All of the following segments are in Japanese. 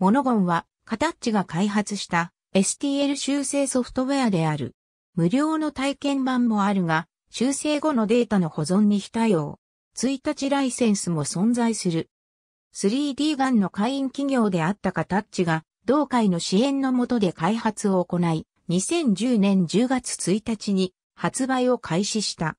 モノゴンは、カタッチが開発した STL 修正ソフトウェアである。無料の体験版もあるが、修正後のデータの保存に非対応。1日ライセンスも存在する。3D ガンの会員企業であったカタッチが、同会の支援のもとで開発を行い、2010年10月1日に発売を開始した。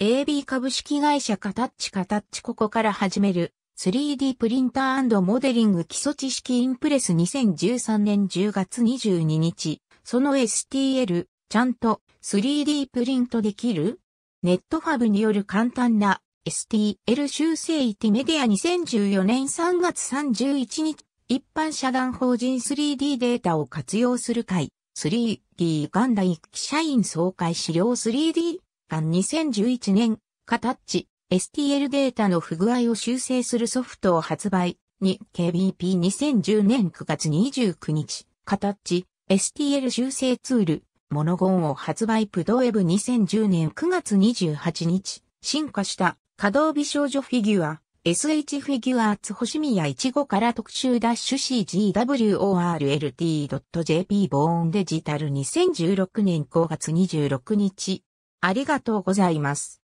AB 株式会社カタッチカタッチここから始める 3D プリンターモデリング基礎知識インプレス2013年10月22日、その STL、ちゃんと 3D プリントできるネットファブによる簡単な STL 修正イティメディア2014年3月31日、一般社団法人 3D データを活用する会、3D ガンダイ社員総会資料 3D ン。2011年、カタッチ、STL データの不具合を修正するソフトを発売。に KBP2010 年9月29日、カタッチ、STL 修正ツール、モノゴンを発売プドウェブ2010年9月28日、進化した可動美少女フィギュア、SH フィギュアーツ星宮いちごから特集ダッシュ CGWORLT.jp ボーンデジタル2016年5月26日。ありがとうございます。